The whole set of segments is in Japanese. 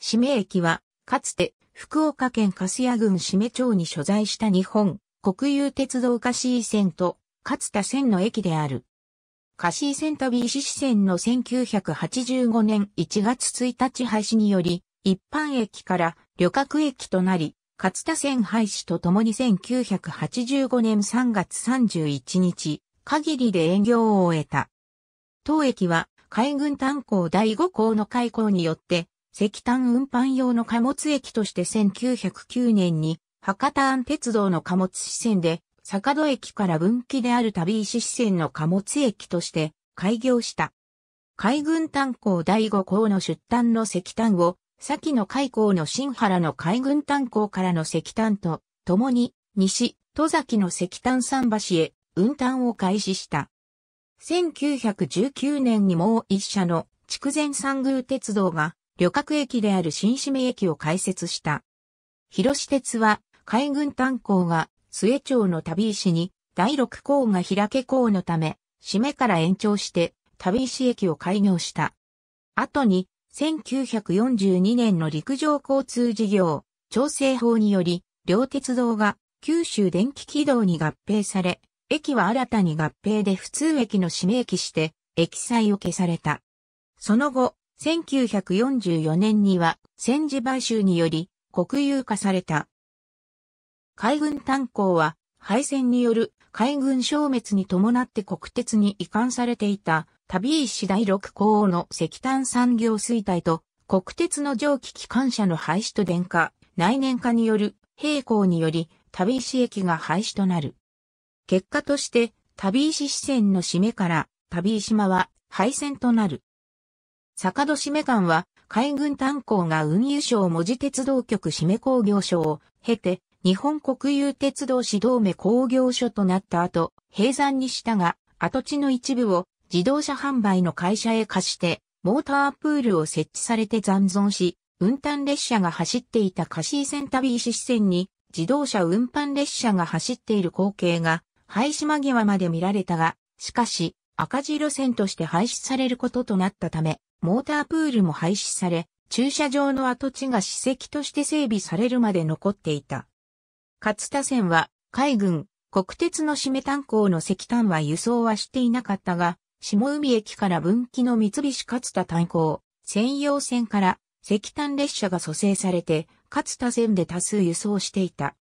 締め駅は、かつて福岡県粕屋郡締め町に所在した日本国有鉄道貸井線と勝田線の駅である。貸井線旅市。支線の1985年1月1日廃止により、一般駅から旅客駅となり、勝田線廃止とともに1985年3月31日、限りで営業を終えた。当駅は海軍炭鉱第5校の開港によって石炭運搬用の貨物駅として1909年に博多安鉄道の貨物支線で坂戸駅から分岐である旅石支線の貨物駅として開業した。海軍炭鉱第五港の出炭の石炭を、先の海港の新原の海軍炭鉱からの石炭と、共に西、戸崎の石炭桟橋へ運搬を開始した。1919年にもう一社の筑前三宮鉄道が旅客駅である新締め駅を開設した。広市鉄は海軍炭鉱が末町の旅石に第六港が開け港のため、締めから延長して旅石駅を開業した。後に1942年の陸上交通事業調整法により、両鉄道が九州電気軌道に合併され、駅は新たに合併で普通駅の指名駅して、駅載を消された。その後、1944年には戦時買収により国有化された。海軍炭鉱は敗戦による海軍消滅に伴って国鉄に移管されていた旅石第六港の石炭産業衰退と国鉄の蒸気機関車の廃止と電化、内燃化による並行により旅石駅が廃止となる。結果として旅石支線の締めから旅石間は廃線となる。坂戸め館は、海軍炭鉱が運輸省文字鉄道局め工業所を経て、日本国有鉄道指導目工業所となった後、閉山にしたが、跡地の一部を自動車販売の会社へ貸して、モータープールを設置されて残存し、運搬列車が走っていた貸井線旅石支線に、自動車運搬列車が走っている光景が、廃止間際まで見られたが、しかし、赤字路線として廃止されることとなったため、モータープールも廃止され、駐車場の跡地が史跡として整備されるまで残っていた。勝田線は海軍、国鉄の締め炭鉱の石炭は輸送はしていなかったが、下海駅から分岐の三菱勝田炭鉱、専用線から石炭列車が蘇生されて、勝田線で多数輸送していた。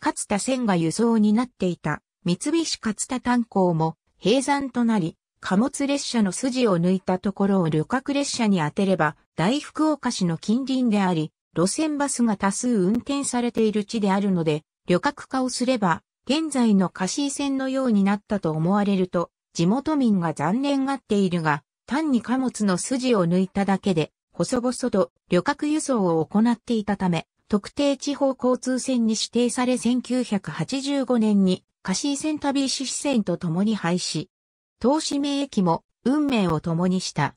勝田線が輸送になっていた三菱勝田炭鉱も閉山となり、貨物列車の筋を抜いたところを旅客列車に当てれば、大福岡市の近隣であり、路線バスが多数運転されている地であるので、旅客化をすれば、現在の貸井線のようになったと思われると、地元民が残念がっているが、単に貨物の筋を抜いただけで、細々と旅客輸送を行っていたため、特定地方交通線に指定され1985年に、貸井線旅石線と共に廃止。東市名駅も運命を共にした。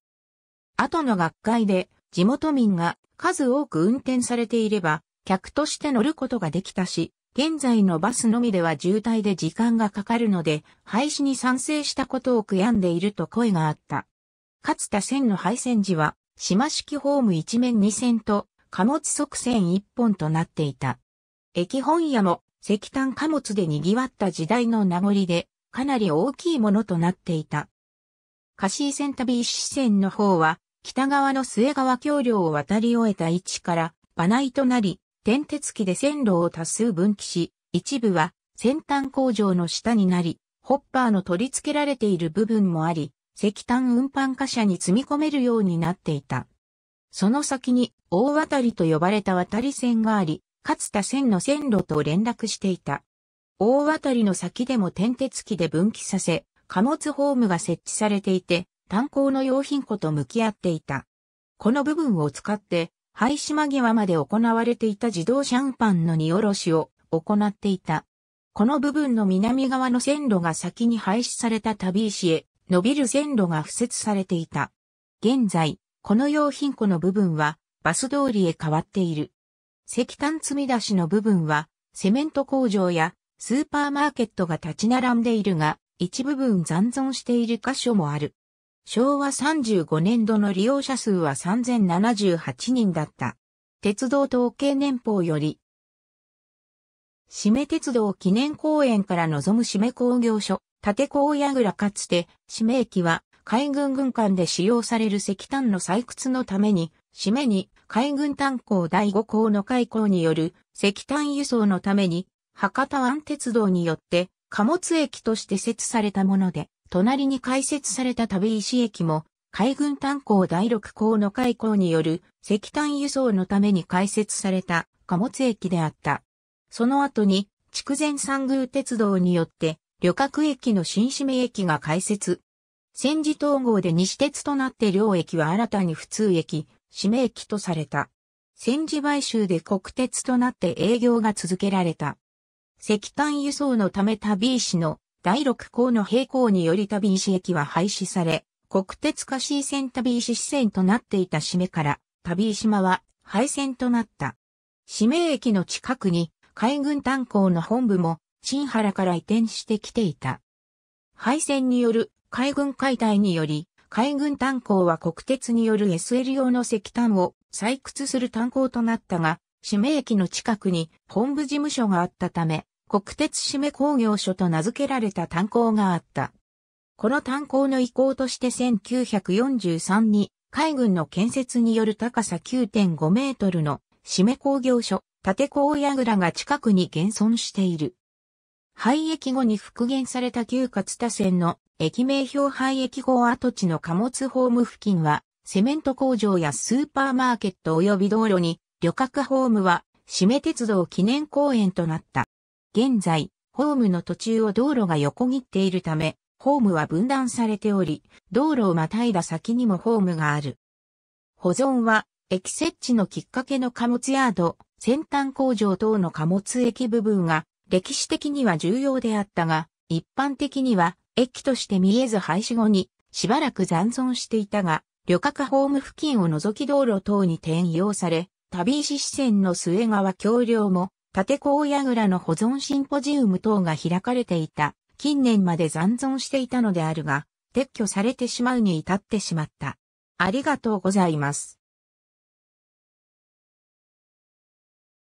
後の学会で地元民が数多く運転されていれば、客として乗ることができたし、現在のバスのみでは渋滞で時間がかかるので、廃止に賛成したことを悔やんでいると声があった。かつた線の廃線時は、島式ホーム一面二線と、貨物側線一本となっていた。駅本屋も石炭貨物で賑わった時代の名残で、かなり大きいものとなっていた。カ貸ー線旅支線の方は、北側の末川橋梁を渡り終えた位置から、馬内となり、転鉄機で線路を多数分岐し、一部は先端工場の下になり、ホッパーの取り付けられている部分もあり、石炭運搬貨車に積み込めるようになっていた。その先に大渡りと呼ばれた渡り線があり、かつた線の線路と連絡していた。大当たりの先でも転鉄機で分岐させ、貨物ホームが設置されていて、炭鉱の用品庫と向き合っていた。この部分を使って、廃止間際まで行われていた自動シャンパンの荷下ろしを行っていた。この部分の南側の線路が先に廃止された旅石へ伸びる線路が付設されていた。現在、この用品庫の部分はバス通りへ変わっている。石炭積み出しの部分はセメント工場やスーパーマーケットが立ち並んでいるが、一部分残存している箇所もある。昭和35年度の利用者数は3078人だった。鉄道統計年報より、締め鉄道記念公園から望む締め工業所、立高屋倉かつて、締め駅は海軍軍艦で使用される石炭の採掘のために、締めに海軍炭鉱第5項の開港による石炭輸送のために博多湾鉄道によって貨物駅として設されたもので、隣に開設された旅石駅も、海軍炭鉱第六港の開港による石炭輸送のために開設された貨物駅であった。その後に、筑前三宮鉄道によって、旅客駅の新締め駅が開設。戦時統合で西鉄となって両駅は新たに普通駅、締め駅とされた。戦時買収で国鉄となって営業が続けられた。石炭輸送のため旅石の第六項の並行により旅石駅は廃止され、国鉄化 C 線旅石支線となっていた締めから、旅石間は廃線となった。締め駅の近くに海軍炭鉱の本部も新原から移転してきていた。廃線による海軍解体により、海軍炭鉱は国鉄による SL 用の石炭を採掘する炭鉱となったが、締め駅の近くに本部事務所があったため、国鉄締め工業所と名付けられた炭鉱があった。この炭鉱の移行として1943に海軍の建設による高さ9.5メートルの締め工業所、立屋倉が近くに現存している。廃駅後に復元された旧勝田線の駅名標廃駅後跡地の貨物ホーム付近は、セメント工場やスーパーマーケット及び道路に、旅客ホームは、締め鉄道記念公園となった。現在、ホームの途中を道路が横切っているため、ホームは分断されており、道路をまたいだ先にもホームがある。保存は、駅設置のきっかけの貨物ヤード、先端工場等の貨物駅部分が、歴史的には重要であったが、一般的には、駅として見えず廃止後に、しばらく残存していたが、旅客ホーム付近を除き道路等に転用され、旅石支線の末川橋梁も立高矢倉の保存シンポジウム等が開かれていた。近年まで残存していたのであるが、撤去されてしまうに至ってしまった。ありがとうございます。